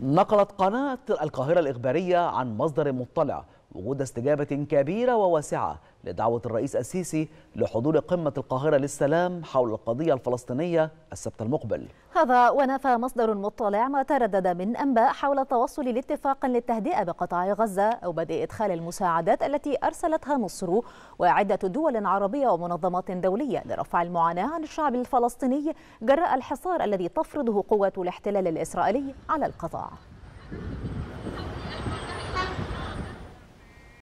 نقلت قناة القاهرة الإخبارية عن مصدر مطلع وجود استجابة كبيرة وواسعة لدعوة الرئيس السيسي لحضور قمة القاهرة للسلام حول القضية الفلسطينية السبت المقبل هذا ونفى مصدر مطلع ما تردد من أنباء حول توصل لاتفاق للتهدئة بقطاع غزة أو بدء إدخال المساعدات التي أرسلتها مصر وعدة دول عربية ومنظمات دولية لرفع المعاناة عن الشعب الفلسطيني جراء الحصار الذي تفرضه قوة الاحتلال الإسرائيلي على القطاع